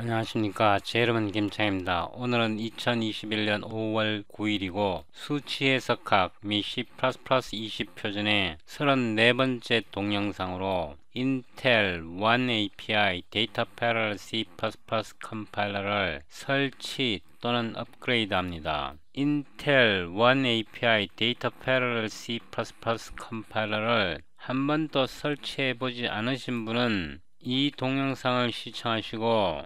안녕하십니까 제 이름은 김창입니다 오늘은 2021년 5월 9일이고 수치해 석학 미 C++ 20 표준의 34번째 동영상으로 인텔 1API 데이터 패럴 C++ 컴파일러를 설치 또는 업그레이드 합니다. 인텔 1API 데이터 패럴 C++ 컴파일러를 한 번도 설치해 보지 않으신 분은 이 동영상을 시청하시고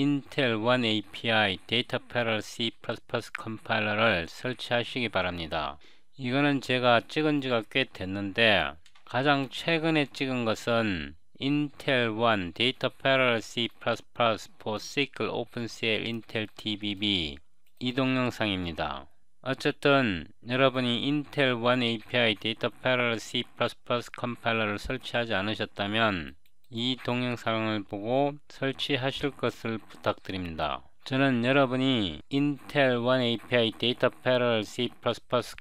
인텔 One API 데이터 패럴 C++ 컴파일러를 설치하시기 바랍니다. 이거는 제가 찍은 지가 꽤 됐는데 가장 최근에 찍은 것은 인텔 One 데이터 패럴 C++ for SQL OpenCL Intel TBB 이 동영상입니다. 어쨌든 여러분이 인텔 One API 데이터 패럴 C++ 컴파일러를 설치하지 않으셨다면 이 동영상을 보고 설치하실 것을 부탁드립니다. 저는 여러분이 인텔 1API 데이터 패럴 C++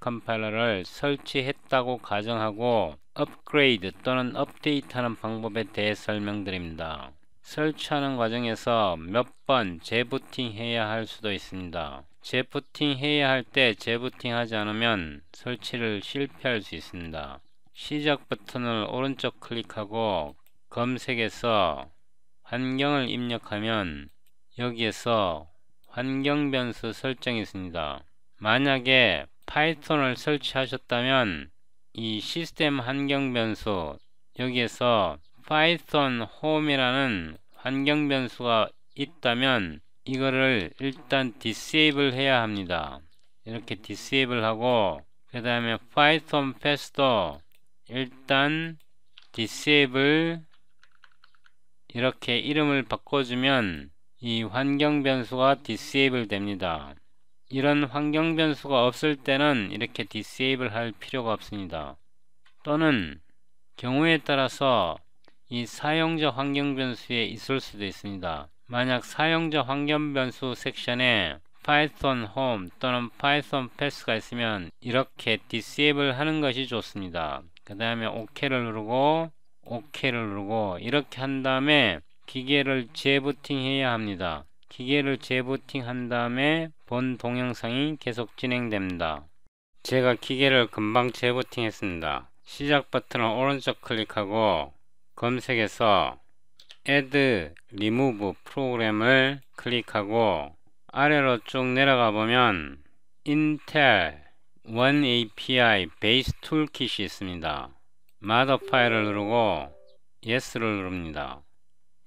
컴파일러를 설치했다고 가정하고 업그레이드 또는 업데이트하는 방법에 대해 설명드립니다. 설치하는 과정에서 몇 번 재부팅해야 할 수도 있습니다. 재부팅해야 할 때 재부팅하지 않으면 설치를 실패할 수 있습니다. 시작 버튼을 오른쪽 클릭하고 검색에서 환경을 입력하면 여기에서 환경 변수 설정이 있습니다. 만약에 파이톤을 설치하셨다면 이 시스템 환경 변수 여기에서 파이톤 홈이라는 환경 변수가 있다면 이거를 일단 disable 해야 합니다. 이렇게 disable 하고 그 다음에 파이톤 패스도 일단 disable 이렇게 이름을 바꿔주면 이 환경 변수가 disable 됩니다. 이런 환경 변수가 없을 때는 이렇게 disable 할 필요가 없습니다. 또는 경우에 따라서 이 사용자 환경 변수에 있을 수도 있습니다. 만약 사용자 환경 변수 섹션에 python home 또는 python p a s s 가 있으면 이렇게 disable 하는 것이 좋습니다. 그 다음에 OK를 누르고 OK를 누르고 이렇게 한 다음에 기계를 재부팅 해야 합니다. 기계를 재부팅 한 다음에 본 동영상이 계속 진행됩니다. 제가 기계를 금방 재부팅 했습니다. 시작 버튼을 오른쪽 클릭하고 검색에서 Add Remove 프로그램을 클릭하고 아래로 쭉 내려가 보면 인텔 1API 베이스 툴킷이 있습니다. 마더 파일을 누르고 yes를 누릅니다.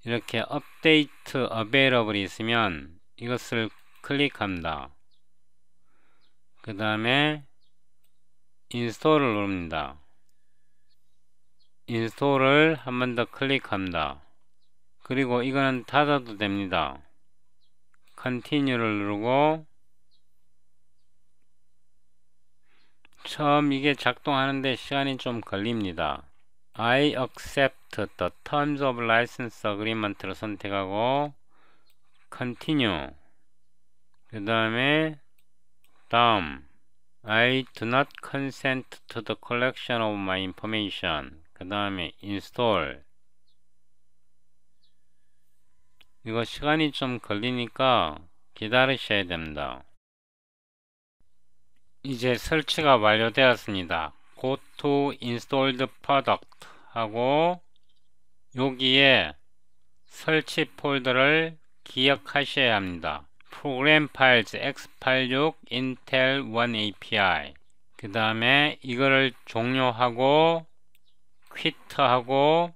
이렇게 update available이 있으면 이것을 클릭합니다. 그 다음에 i n s t a l l 을 누릅니다. i n s t a l l 을한 번 더 클릭합니다. 그리고 이거는 닫아도 됩니다. c o n t i n u e 를 누르고 처음 이게 작동하는데 시간이 좀 걸립니다. I accept the terms of license agreement를 선택하고 continue 그 다음에 다음 I do not consent to the collection of my information 그 다음에 install 이거 시간이 좀 걸리니까 기다리셔야 됩니다. 이제 설치가 완료되었습니다. go to installed product 하고 여기에 설치 폴더를 기억하셔야 합니다. 프로그램 파일즈 x86 intel 1 API 그 다음에 이거를 종료하고 퀴트하고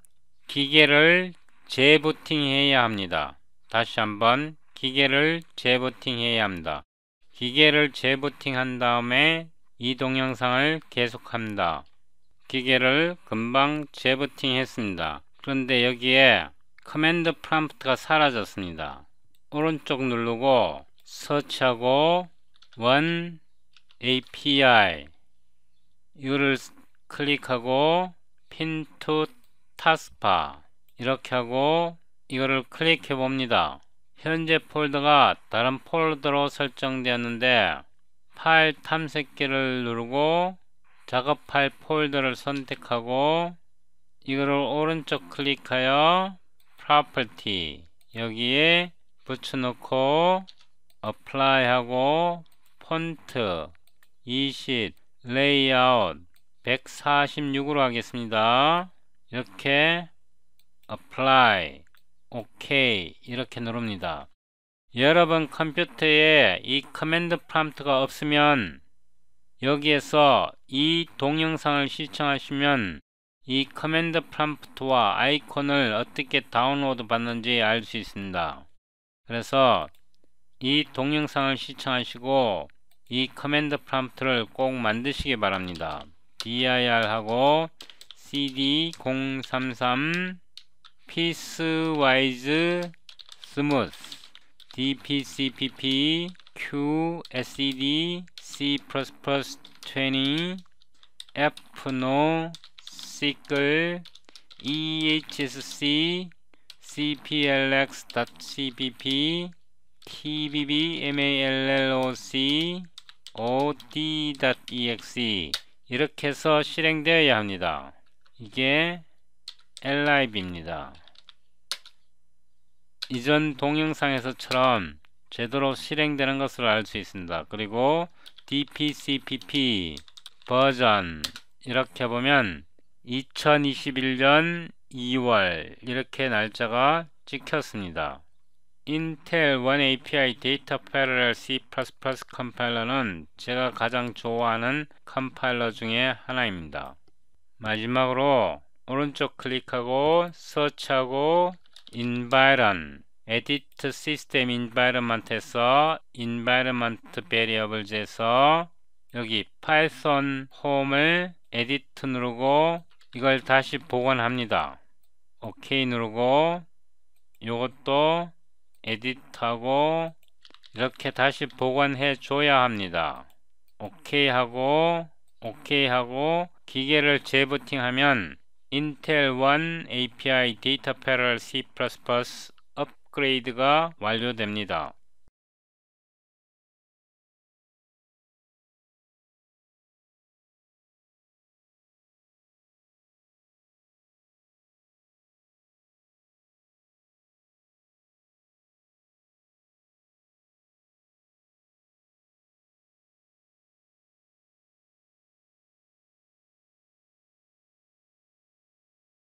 기계를 재부팅해야 합니다. 다시 한번 기계를 재부팅해야 합니다. 기계를 재부팅한 다음에 이 동영상을 계속합니다. 기계를 금방 재부팅했습니다. 그런데 여기에 커맨드 프롬프트가 사라졌습니다. 오른쪽 누르고 서치하고 원 API 이거를 클릭하고 핀투 타스파 이렇게 하고 이거를 클릭해 봅니다. 현재 폴더가 다른 폴더로 설정되었는데 파일 탐색기를 누르고 작업 파일 폴더를 선택하고 이거를 오른쪽 클릭하여 property 여기에 붙여놓고 apply 하고 font 20 layout 146으로 하겠습니다 이렇게 apply OK 이렇게 누릅니다. 여러분 컴퓨터에 이 커맨드 프롬프트가 없으면 여기에서 이 동영상을 시청하시면 이 커맨드 프롬프트와 아이콘을 어떻게 다운로드 받는지 알 수 있습니다. 그래서 이 동영상을 시청하시고 이 커맨드 프롬프트를 꼭 만드시기 바랍니다. dir 하고 cd 033 piecewise smooth dpcpp qsed c++20 fno 시끌 EHSC CPLX.CPP TBBMALLOC OD.EXE 이렇게 해서 실행되어야 합니다. 이게 엘라이 b 입니다 이전 동영상에서처럼 제대로 실행되는 것을 알 수 있습니다. 그리고 DPCPP 버전 이렇게 보면 2021년 2월 이렇게 날짜가 찍혔습니다. 인텔 1API 데이터 패러렐 C++ 컴파일러는 제가 가장 좋아하는 컴파일러 중에 하나입니다. 마지막으로 오른쪽 클릭하고 서치하고 environ edit system environment에서 environment variables에서 여기 파이썬 홈을 edit 누르고 이걸 다시 복원합니다. OK 누르고 이것도 edit하고 이렇게 다시 복원해 줘야 합니다. OK 하고 OK 하고 기계를 재부팅하면 인텔 1 API 데이터 패럴 C++ 업그레이드가 완료됩니다.